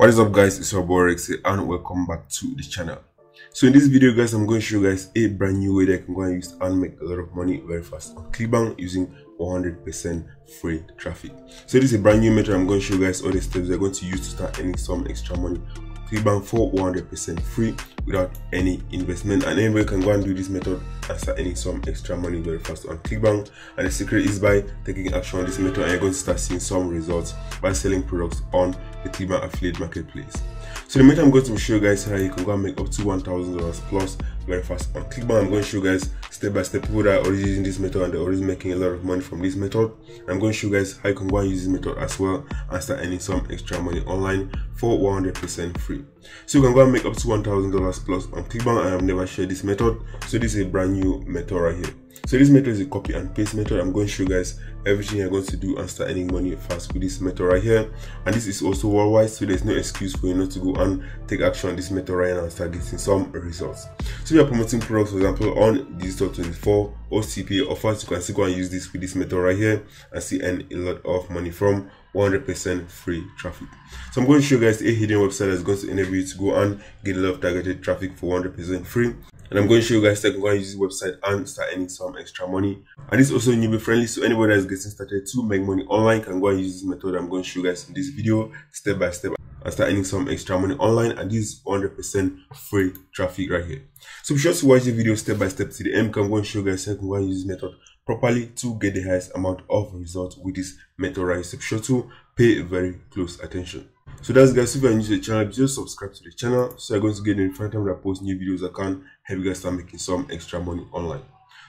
what is up guys it's your boy Rexy and welcome back to the channel so in this video guys i'm going to show you guys a brand new way that i can go and use and make a lot of money very fast on clickbank using 100 percent free traffic so this is a brand new method i'm going to show you guys all the steps you're going to use to start earning some extra money clickbank for 100 percent free without any investment and anybody can go and do this method and start earning some extra money very fast on clickbank and the secret is by taking action on this method and you're going to start seeing some results by selling products on the Affiliate Marketplace. So the method I'm going to show you guys how you can go and make up to $1,000 plus very fast on Clickbank. I'm going to show you guys step by step people that are already using this method and they're already making a lot of money from this method. I'm going to show you guys how you can go and use this method as well and start earning some extra money online for 100% free. So you can go and make up to $1,000 plus on Clickbank. I have never shared this method. So this is a brand new method right here. So this method is a copy and paste method. I'm going to show you guys everything you're going to do and start earning money fast with this method right here. And this is also worldwide, so there's no excuse for you not to go and take action on this method right now and start getting some results. So we are promoting products, for example, on Digital 24 or CPA offers. You can still go and use this with this method right here and see earn a lot of money from 100% free traffic. So I'm going to show you guys a hidden website that's going to enable you to go and get a lot of targeted traffic for 100% free and I'm going to show you guys how to go and use this website and start earning some extra money. And it's also newbie friendly, so anybody that's getting started to make money online can go and use this method I'm going to show you guys in this video step by step and start earning some extra money online and this is 100% free traffic right here. So be sure to watch the video step by step to the end I'm going to show you guys how to go and use this method properly to get the highest amount of results with this method right here. So be sure to pay very close attention. So that's guys, if you are new to the channel, just subscribe to the channel so you're going to get notified when I post new videos. I can help you guys start making some extra money online.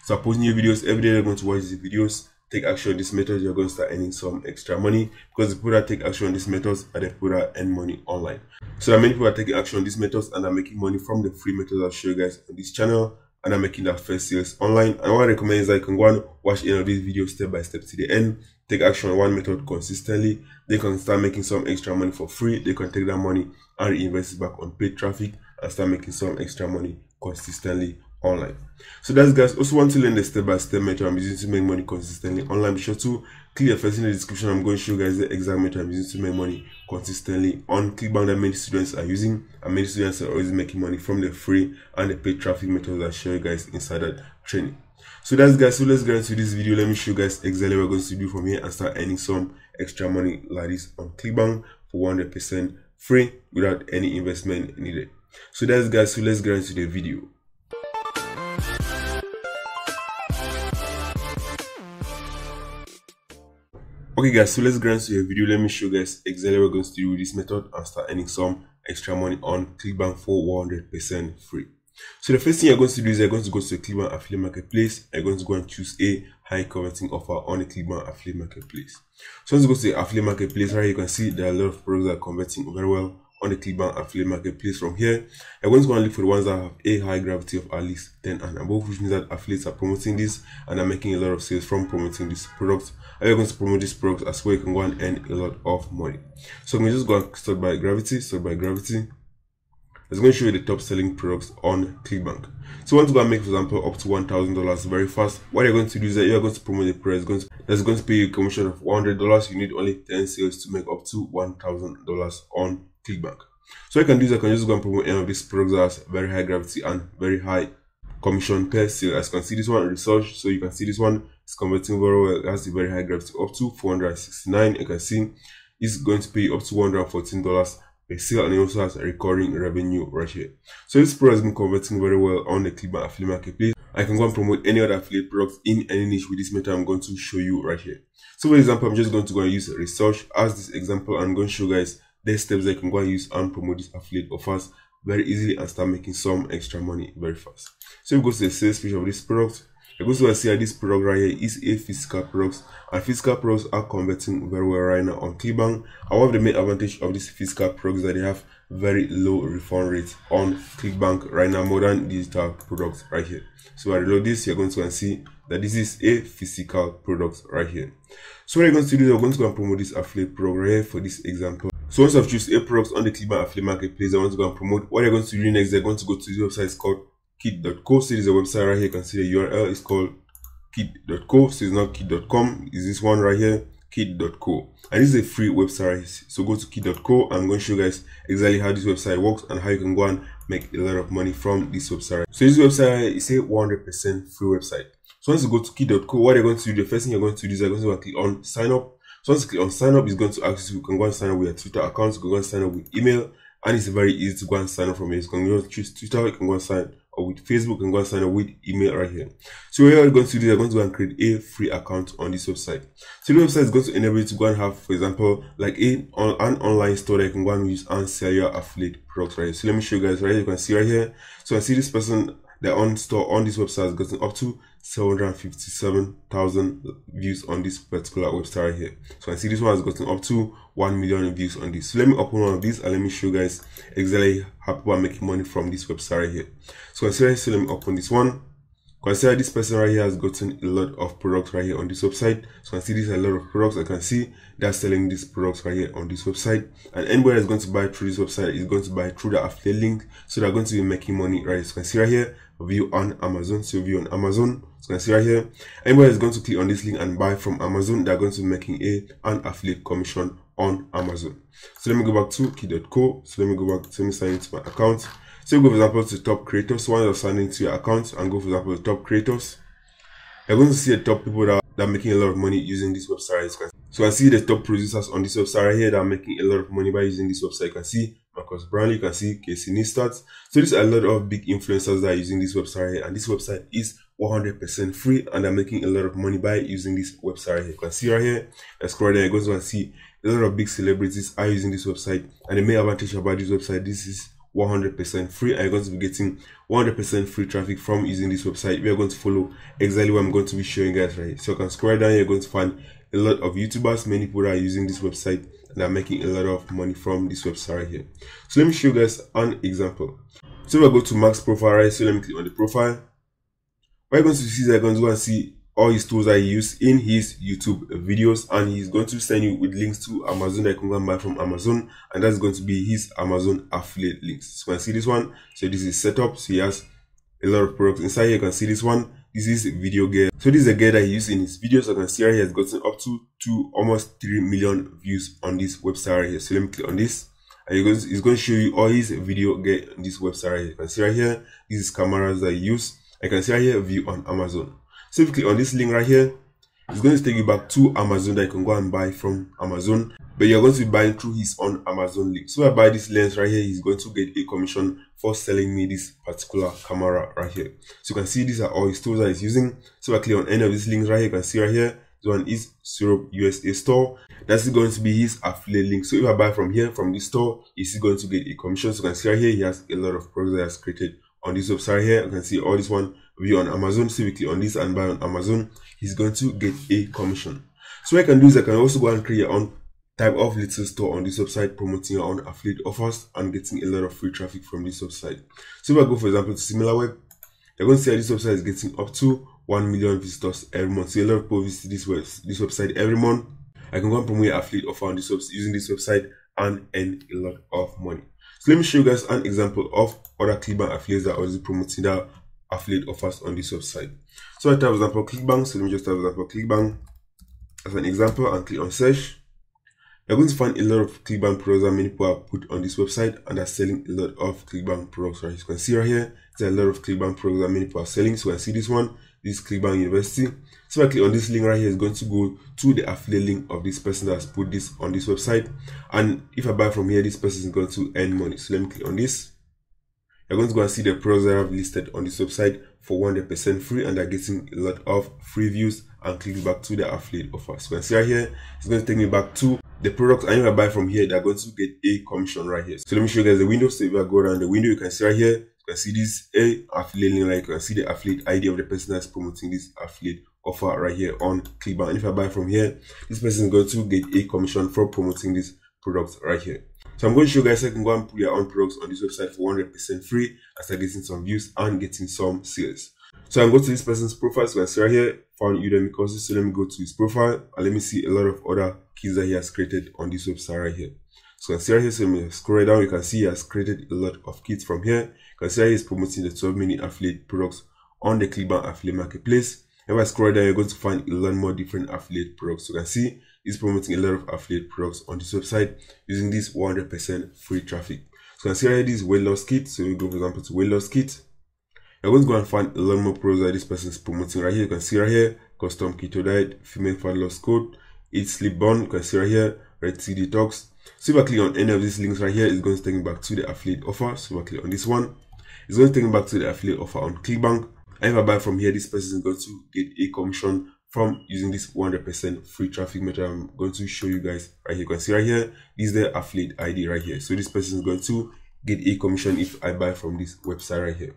So I post new videos every day. You're going to watch these videos, take action on these methods. You're going to start earning some extra money because the people that take action on these methods are the people that earn money online. So many people are taking action on these methods and are making money from the free methods I'll show you guys on this channel and I'm making that first sales online. And what I recommend is that you can go and watch any of these videos step by step to the end take action on one method consistently, they can start making some extra money for free. They can take that money and reinvest it back on paid traffic and start making some extra money consistently online. So that's guys. Also want to learn the step-by-step -step method I'm using to make money consistently online. Be sure to click the first in the description. I'm going to show you guys the exact method I'm using to make money consistently on ClickBank that many students are using. And many students are always making money from the free and the paid traffic methods I show you guys inside that training so that's guys so let's get into this video let me show you guys exactly what we're going to do from here and start earning some extra money like this on clickbank for 100 percent free without any investment needed so that's guys so let's get into the video okay guys so let's get into the video let me show you guys exactly what we're going to do with this method and start earning some extra money on clickbank for 100 percent free so the first thing you're going to do is you're going to go to the Clickbank Affiliate Marketplace. You're going to go and choose a high converting offer on the ClickBank Affiliate Marketplace. So once you go to the Affiliate Marketplace, right, you can see there are a lot of products that are converting very well on the ClickBank Affiliate Marketplace from here. I'm going to go and look for the ones that have a high gravity of at least 10 and above, which means that affiliates are promoting this and are making a lot of sales from promoting this product. And you're going to promote this product as well. You can go and earn a lot of money. So I'm going to just go and start by gravity, start by gravity it's going to show you the top selling products on clickbank so once you go and make for example up to one thousand dollars very fast what you're going to do is that you're going to promote the product going to, that's going to pay you a commission of 100 dollars you need only 10 sales to make up to one thousand dollars on clickbank so you can do is i can just go and promote any of these products that has very high gravity and very high commission per sale as you can see this one research so you can see this one is converting very well it has a very high gravity up to 469 you can see it's going to pay up to 114 dollars a sale and also has a recurring revenue ratio. So this product has been converting very well on the Clickbank affiliate marketplace. I can go and promote any other affiliate products in any niche with this method I'm going to show you right here. So for example, I'm just going to go and use research as this example. I'm going to show you guys the steps I can go and use and promote this affiliate offers very easily and start making some extra money very fast. So you go to the sales page of this product the good one see this product right here is a physical product and physical products are converting very well right now on ClickBank. However, the main advantage of this physical products that they have very low refund rates on Clickbank right now more than digital products right here. So I reload this, you're going to see that this is a physical product right here. So what you're going to do is we're going to go and promote this affiliate program right here for this example. So once I've choose a product on the Clickbank affiliate marketplace, I want to go and promote. What you're going to do next, they are going to go to the website called this It is a website right here. You can see the URL is called kit.co. So it's not kit.com. Is this one right here? kit.co. And this is a free website. Right so go to kit.co. I'm going to show you guys exactly how this website works and how you can go and make a lot of money from this website. So this website is a 100% free website. So once you go to kit.co, what you're going to do, the first thing you're going to do is you're going to click on sign up. So once you click on sign up, it's going to ask you, you can go and sign up with your Twitter account, you can go and sign up with email, and it's very easy to go and sign up from here. You can go to Twitter, you can go and sign or with Facebook, and go and sign up with email right here. So what you're going to do is i going to go and create a free account on this website. So the website is going to enable you to go and have, for example, like a, on, an online store that you can go and use and sell your affiliate products right here. So let me show you guys right here. You can see right here. So I see this person, their own store on this website is gotten up to 757,000 views on this particular website here. So I see this one has gotten up to 1 million views on this. So let me open one of these and let me show you guys exactly how people are making money from this website here. So I see. so let me open this one Consider this person right here has gotten a lot of products right here on this website. So I can see this a lot of products. I can see that's selling these products right here on this website. And anybody that's going to buy through this website is going to buy through the affiliate link. So they're going to be making money right here. So you can see right here, view on Amazon. So view on Amazon. So you can see right here, anybody that's going to click on this link and buy from Amazon, they're going to be making a an affiliate commission on Amazon. So let me go back to key.co. So let me go back, to let me sign into my account. So go for example to top creators. Once you're signing into your account and go for example to top creators, you're going to see the top people that are, that are making a lot of money using this website. So I see the top producers on this website right here that are making a lot of money by using this website. You can see Marcus Brown. you can see Casey Neistat. So there's a lot of big influencers that are using this website here, and this website is 100% free and they're making a lot of money by using this website right here. You can see right here, I scroll down, you go and see a lot of big celebrities are using this website and the main advantage about this website, this is 100% free and you're going to be getting 100% free traffic from using this website we are going to follow exactly what i'm going to be showing guys right so you can scroll down you're going to find a lot of youtubers many people are using this website and are making a lot of money from this website right here so let me show you guys an example so we i go to max profile right so let me click on the profile what you're going to see is i'm going to go and see all his tools that he used in his YouTube videos and he's going to send you with links to Amazon that you can buy from Amazon and that's going to be his Amazon affiliate links. So you can see this one. So this is setup. So he has a lot of products inside here. You can see this one. This is video gear. So this is a gear that he used in his videos. So I can see right here has gotten up to, two, almost 3 million views on this website right here. So let me click on this. And he's going to, it's going to show you all his video gear on this website right here. You can see right here, this is cameras that he used. I can see right here view on Amazon. So if you click on this link right here, it's going to take you back to Amazon that you can go and buy from Amazon. But you're going to be buying through his own Amazon link. So if I buy this lens right here, he's going to get a commission for selling me this particular camera right here. So you can see these are all his tools that he's using. So if I click on any of these links right here, you can see right here, this one is Europe USA store. That's going to be his affiliate link. So if I buy from here, from this store, he's going to get a commission. So you can see right here, he has a lot of products that he has created on this website here. You can see all this one be on Amazon civically on this and buy on Amazon, he's going to get a commission. So what I can do is I can also go and create your own type of little store on this website promoting your own affiliate offers and getting a lot of free traffic from this website. So if I go for example to similar web, you're going to see how this website is getting up to 1 million visitors every month. So a lot of people visit this, web, this website every month. I can go and promote your affiliate offer on this using this website and earn a lot of money. So let me show you guys an example of other Clickbank affiliates that are already promoting that affiliate offers on this website. So I type, for example, ClickBank. So let me just type, for example, ClickBank as an example and click on search. You're going to find a lot of ClickBank products that many people have put on this website and are selling a lot of ClickBank products. Right? you can see right here, there's a lot of ClickBank products that many people are selling. So I see this one, this ClickBank University. So if I click on this link right here, it's going to go to the affiliate link of this person that has put this on this website. And if I buy from here, this person is going to earn money. So let me click on this you're going to go and see the products that I've listed on this website for 100% free and are getting a lot of free views and click back to the affiliate offers. So you can see right here, it's going to take me back to the products I'm going to buy from here. They're going to get a commission right here. So let me show you guys the window. So if I go around the window, you can see right here, you can see this a eh, affiliate link, like you can see the affiliate ID of the person that's promoting this affiliate offer right here on Clickbank. And if I buy from here, this person is going to get a commission for promoting this product right here. So I'm going to show you guys how you can go and pull your own products on this website for 100% free and start getting some views and getting some sales. So I'm going to this person's profile. So I see right here, found Udemy courses. So let me go to his profile and let me see a lot of other keys that he has created on this website right here. So i can see right here, so when you scroll right down, you can see he has created a lot of kits from here. You can see he's promoting the 12 minute affiliate products on the Clickbank affiliate marketplace. If I scroll down, you're going to find a lot more different affiliate products. So you can see is promoting a lot of affiliate products on this website using this 100% free traffic. So consider this weight loss kit. So we go for example to weight loss kit. You're going to go and find a lot more products that this person is promoting right here. You can see right here, custom keto diet, female fat loss code, eat sleep burn. You can see right here, red tea detox. So if I click on any of these links right here, it's going to take me back to the affiliate offer. So if I click on this one, it's going to take me back to the affiliate offer on ClickBank. And if I buy from here, this person is going to get a commission from using this 100% free traffic method i'm going to show you guys right here you can see right here this is the affiliate id right here so this person is going to get a commission if i buy from this website right here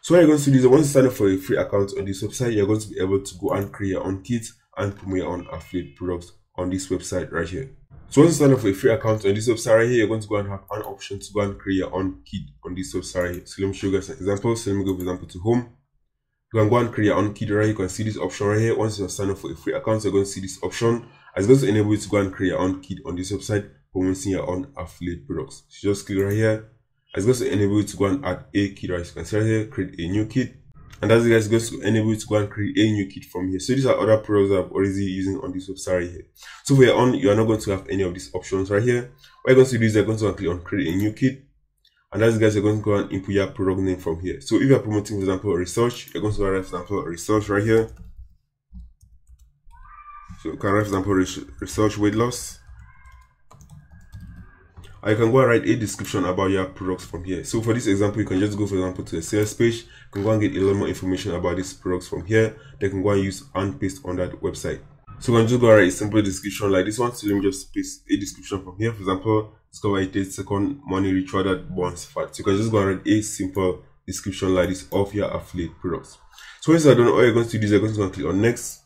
so what you're going to do is once you sign up for a free account on this website you're going to be able to go and create your own kit and promote your own affiliate products on this website right here so once you sign up for a free account on this website right here you're going to go and have an option to go and create your own kit on this website right here so let me show you guys an example so let me go for example to home you can go and create your own key right You can see this option right here. Once you have signed up for a free account, you're going to see this option. As well to enable you to go and create your own kid on this website, promoting your own affiliate products. So just click right here. As well to enable you to go and add a kid right. You can see right here, create a new kid. And that's guys going to enable you to go and create a new kit from here. So these are other products I've already using on this website right here. So for your own, you are not going to have any of these options right here. What you're going to do is you're going to click on create a new kit and you guys are going to go and input your product name from here so if you're promoting for example research you're going to write for example research right here so you can write for example research weight loss I can go and write a description about your products from here. So for this example, you can just go, for example, to the sales page, you can go and get a lot more information about these products from here. They can go and use and paste on that website. So I'm just go to write a simple description like this one. So let me just paste a description from here. For example, discover it takes second money ritual that bonds fat. So you can just gonna write a simple description like this of your affiliate products. So once you're done, all you're going to do is you're going to click on next.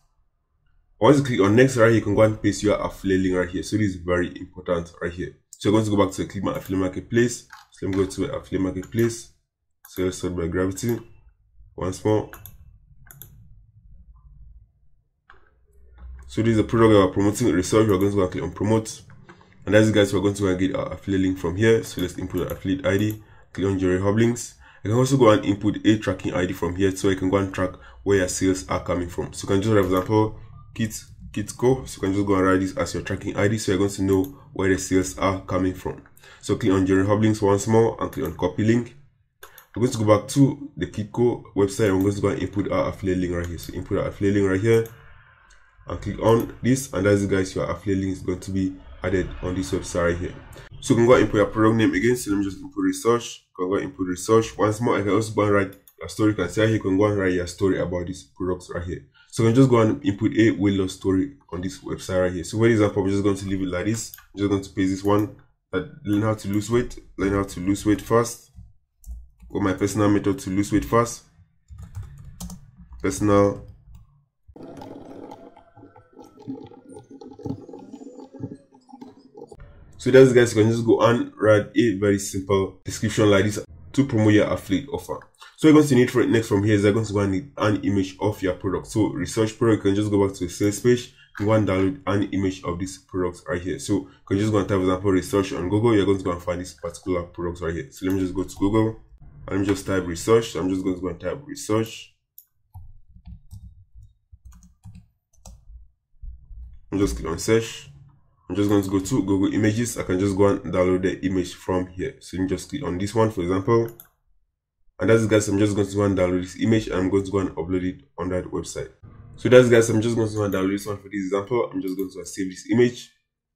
Once you click on next right here, you can go and paste your affiliate link right here. So this is very important right here. So you're going to go back to click my affiliate marketplace. So let me go to my affiliate marketplace. So let's start by gravity once more. So this is a product we are promoting research. We're going to click on promote. And as you guys, we're going to get our affiliate link from here. So let's input our affiliate ID, click on Jerry Hub I can also go and input a tracking ID from here so I can go and track where your sales are coming from. So you can just, for example, kit Kitco. So you can just go and write this as your tracking ID so you're going to know where the sales are coming from. So click on Jerry Hub once more and click on copy link. I'm going to go back to the Kitco website. I'm going to go and input our affiliate link right here. So input our affiliate link right here and click on this and that's it guys your affiliate link is going to be added on this website right here so you can go input your product name again so let me just input research you can go input research once more i can also go and write a story you can see here you can go and write your story about this products right here so I can just go and input a weight loss story on this website right here so for example i'm just going to leave it like this i'm just going to paste this one that uh, learn how to lose weight learn how to lose weight fast or my personal method to lose weight fast personal So those guys can just go and write a very simple description like this to promote your affiliate offer. So you're going to need right next from here is you're going to go and need an image of your product. So research product, you can just go back to the sales page, you want to download an image of this product right here. So you can just go and type example research on Google, you're going to go and find this particular product right here. So let me just go to Google and just type research. So I'm just going to go and type research. I'm just click on search I'm just going to go to Google Images. I can just go and download the image from here. So you can just click on this one, for example. And that's it, guys. I'm just going to go and download this image. I'm going to go and upload it on that website. So that's it, guys. I'm just going to go and download this one for this example. I'm just going to save this image.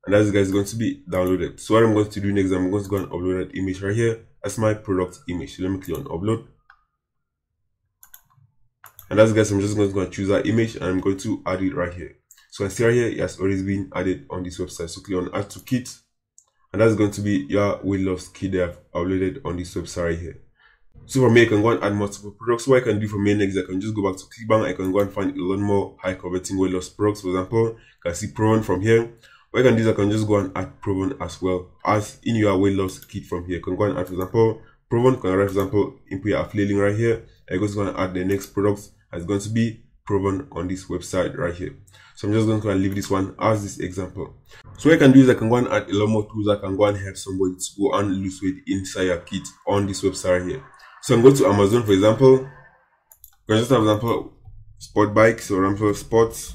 And that's it, guys. going to be downloaded. So what I'm going to do next, I'm going to go and upload that image right here That's my product image. So let me click on upload. And that's it, guys. I'm just going to go and choose that image and I'm going to add it right here. So Anceraria has already been added on this website. So click on add to kit and that's going to be your weight loss kit that I've uploaded on this website right here. So from here, I can go and add multiple products. What I can do from here next, I can just go back to ClickBank. I can go and find a lot more high converting weight loss products. For example, I can see Proven from here. What I can do is I can just go and add Proven as well as in your weight loss kit from here. I can go and add, for example, Proven. I can write, for example, input your affiliate link right here. I just go and add the next products. It's going to be proven on this website right here. So I'm just going to leave this one as this example. So what I can do is I can go and add a lot more tools. I can go and help somebody to go and lose weight inside your kit on this website right here. So I'm going to Amazon for example. Can just have example sport bikes or example sports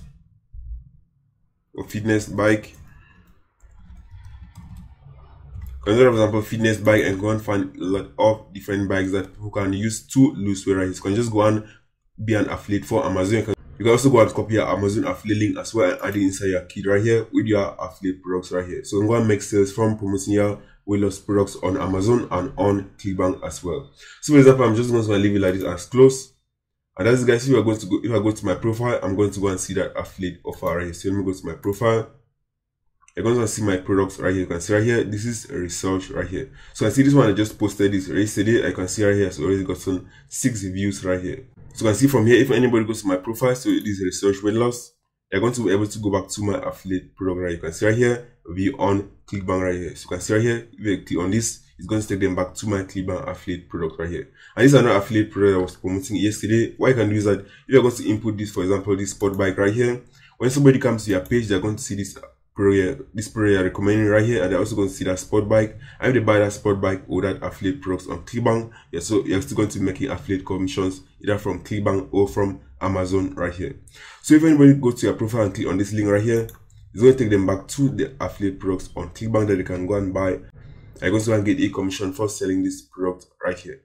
or fitness bike. Another example, fitness bike and go and find a lot of different bikes that people can use to lose weight. Right? You can just go and be an affiliate for Amazon. You can, you can also go and copy your Amazon affiliate link as well and add it inside your kit right here with your affiliate products right here. So I'm going to make sales from promoting your weight loss products on Amazon and on ClickBank as well. So for example, I'm just going to leave it like this as close. And as you guys, if are going to go, if I go to my profile, I'm going to go and see that affiliate offer right here. So let me go to my profile. You're going to see my products right here. You can see right here, this is a research right here. So I see this one, I just posted this yesterday. I can see right here, it's already gotten six views right here. So you can see from here, if anybody goes to my profile, so it is research weight loss, they're going to be able to go back to my affiliate program You can see right here, we on ClickBank right here. So you can see right here, if you click on this, it's going to take them back to my ClickBank affiliate product right here. And this is another affiliate product I was promoting yesterday. What you can do is that if you're going to input this, for example, this sport bike right here, when somebody comes to your page, they're going to see this this product I'm recommending right here, and i also going to see that sport bike. I'm going to buy that sport bike or that affiliate products on Clickbank, Yeah, so, you're still going to be making affiliate commissions either from Clickbank or from Amazon right here. So if anybody goes to your profile and click on this link right here, it's going to take them back to the affiliate products on Clickbank that they can go and buy. I'm going to get a commission for selling this product right here.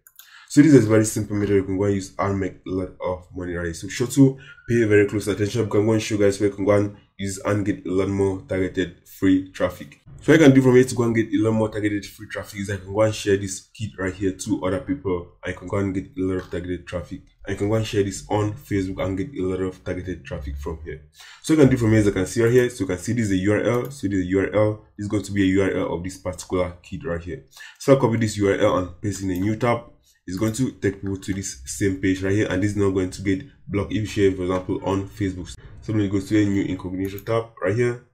So this is a very simple method you can go and use and make a lot of money, right? So be sure to pay very close attention because I'm going to show you guys where you can go and use and get a lot more targeted free traffic. So I can do from here to go and get a lot more targeted free traffic is I can go and share this kit right here to other people. I can go and get a lot of targeted traffic. I can go and share this on Facebook and get a lot of targeted traffic from here. So you can do from here as I can see right here. So you can see this is a URL. So this is a URL. This is going to be a URL of this particular kit right here. So I'll copy this URL and paste in a new tab it's going to take people to this same page right here and this is not going to get blocked if you share for example on facebook so let me go to a new incognito tab right here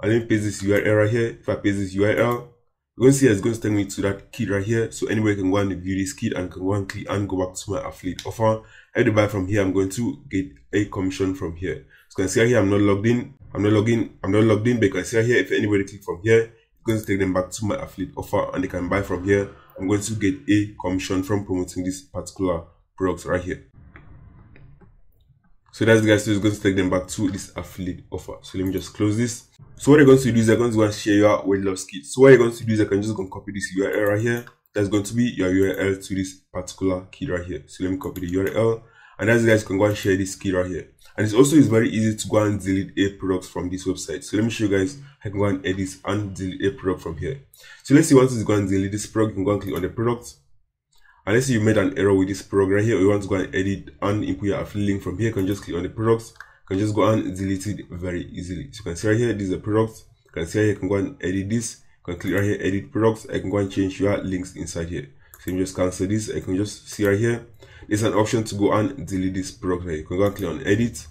and then paste this url right here if i paste this url you're going to see it's going to take me to that kit right here so anyway i can go and view this kit and can go and click and go back to my affiliate offer and buy from here i'm going to get a commission from here so you can see here i'm not logged in i'm not logged in i'm not logged in because here if anybody click from here it's going to take them back to my affiliate offer and they can buy from here I'm going to get a commission from promoting this particular product right here. So that's the guys, so it's going to take them back to this affiliate offer. So let me just close this. So what i are going to do is i are going to go and share your weight loss kit. So what you're going to do is I can just go and copy this URL right here. That's going to be your URL to this particular kit right here. So let me copy the URL and as you guys can go and share this key right here and it's also it's very easy to go and delete a products from this website so let me show you guys i can go and edit and delete a product from here so let's see once it's going to delete this product you can go and click on the product and let's say you made an error with this product right here you want to go and edit and input your affiliate link from here you can just click on the products you can just go and delete it very easily so you can see right here this is a product you can see right here you can go and edit this you can click right here edit products i can go and change your links inside here so you just cancel this i can just see right here there's an option to go and delete this product here. You can go and click on edit.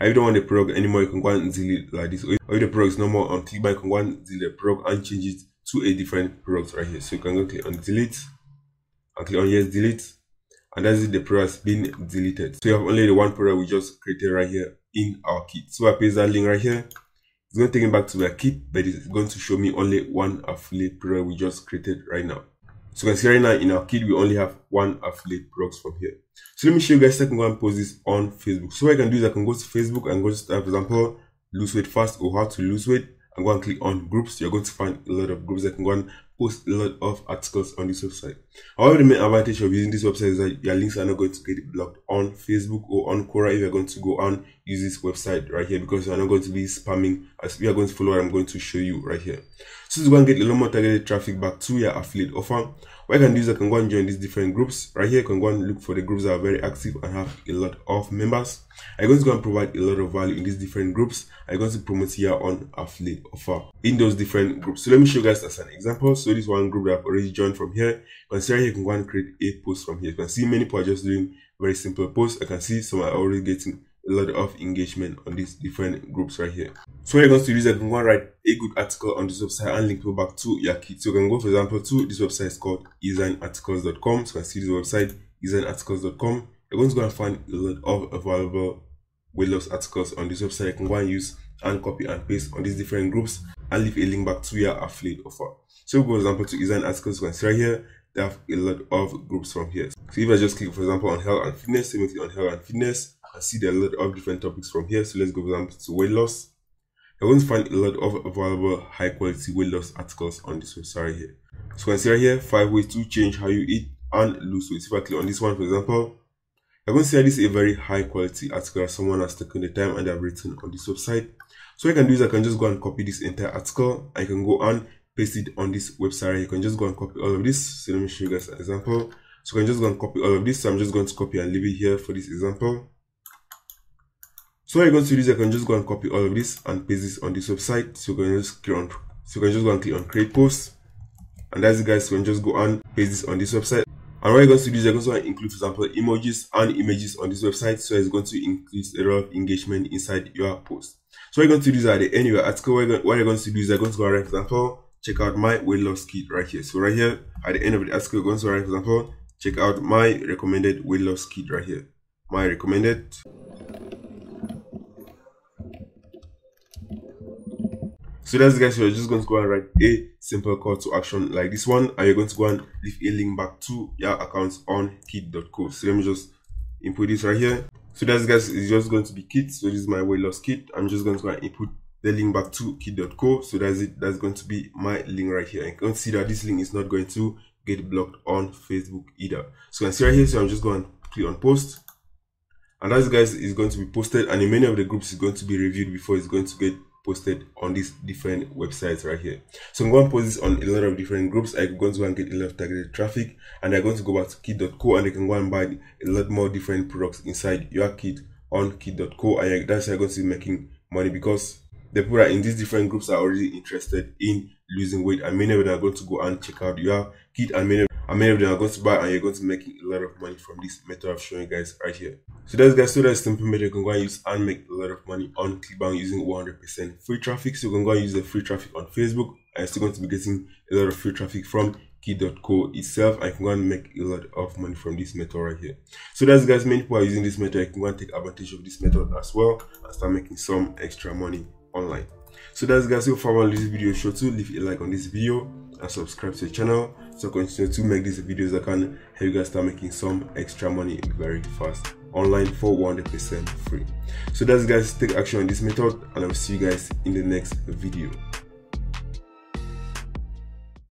If you don't want the product anymore, you can go and delete like this. Or if the product is no more on click you can go and delete the product and change it to a different product right here. So you can go click on delete and click on yes delete. And that's it, the product has been deleted. So you have only the one product we just created right here in our kit. So I paste that link right here. It's going to take me back to my kit, but it's going to show me only one affiliate product we just created right now. So considering now in our kit we only have one affiliate products from here. So let me show you guys how I can go and post this on Facebook. So what I can do is I can go to Facebook and go to, uh, for example, lose weight fast or how to lose weight. I'm going to click on groups. You're going to find a lot of groups. that can go and post a lot of articles on this website. However, the main advantage of using this website is that your links are not going to get blocked on Facebook or on Quora if you're going to go and use this website right here because you're not going to be spamming as we are going to follow what I'm going to show you right here. So it's going to get a lot more targeted traffic back to your affiliate offer. What you can do is I can go and join these different groups right here. You can go and look for the groups that are very active and have a lot of members. I'm going to go and provide a lot of value in these different groups. I'm going to promote your own affiliate offer in those different groups. So let me show you guys as an example. So this one group that I've already joined from here. Considering you can go and create eight posts from here. You can see many people are just doing very simple posts. I can see some are already getting a lot of engagement on these different groups right here. So what you're going to this I can go and write a good article on this website and link people back to your kit. So you can go, for example, to this website is called DesignArticles.com. So you can see this website, DesignArticles.com. You're going to go and find a lot of available weight loss articles on this website. You can go and use and copy and paste on these different groups and leave a link back to your affiliate offer. So for example to design articles you can see right here, they have a lot of groups from here. So if I just click for example on health and fitness, same on health and fitness, I see there are a lot of different topics from here. So let's go for example to weight loss. You're going to find a lot of available high quality weight loss articles on this website right here. So you can see right here, five ways to change how you eat and lose weight. If I click on this one for example, you're going to see that this is a very high quality article that someone has taken the time and have written on this website. So what I can do is I can just go and copy this entire article. I can go and paste it on this website. You can just go and copy all of this. So let me show you guys an example. So I can just go and copy all of this. So I'm just going to copy and leave it here for this example. So what you're going to do is I can just go and copy all of this and paste this on this website. So you can just click on so you can just go and click on create post. And that's it guys, you can just go and paste this on this website. And what you're going to do is you're going to include, for example, emojis and images on this website. So it's going to increase a lot of engagement inside your post. So what you're going to do is at the end of your article, what you're going to do is you're going to go, right, for example, check out my weight loss kit right here. So right here, at the end of the article, you're going to go, for example, check out my recommended weight loss kit right here. My recommended So that's guys, you're just going to go and write a simple call to action like this one, and you're going to go and leave a link back to your accounts on kit.co. So let me just input this right here. So that's guys, it's just going to be kit. So this is my weight loss kit. I'm just going to go and input the link back to kit.co. So that's it. That's going to be my link right here. And you can see that this link is not going to get blocked on Facebook either. So you can see right here. So I'm just going to click on post and that's guys is going to be posted and in many of the groups is going to be reviewed before it's going to get posted on these different websites right here. So I'm going to post this on a lot of different groups. I'm going to go and get a lot of targeted traffic and I'm going to go back to kit.co and I can go and buy a lot more different products inside your kit on kit.co and that's how I'm going to be making money because the people that in these different groups are already interested in losing weight and many of them are going to go and check out your kit and many I many of them are going to buy and you're going to make a lot of money from this method of showing guys right here. So that's guys, so that's simple method you can go and use and make a lot of money on ClickBank using 100% free traffic. So you can go and use the free traffic on Facebook and you're still going to be getting a lot of free traffic from key.co itself I can go and make a lot of money from this method right here so that's guys many people are using this method I can go and take advantage of this method as well and start making some extra money online so that's guys so far this video show to leave a like on this video and subscribe to the channel so continue to make these videos i can help you guys start making some extra money very fast online for 100% free so that's guys take action on this method and i'll see you guys in the next video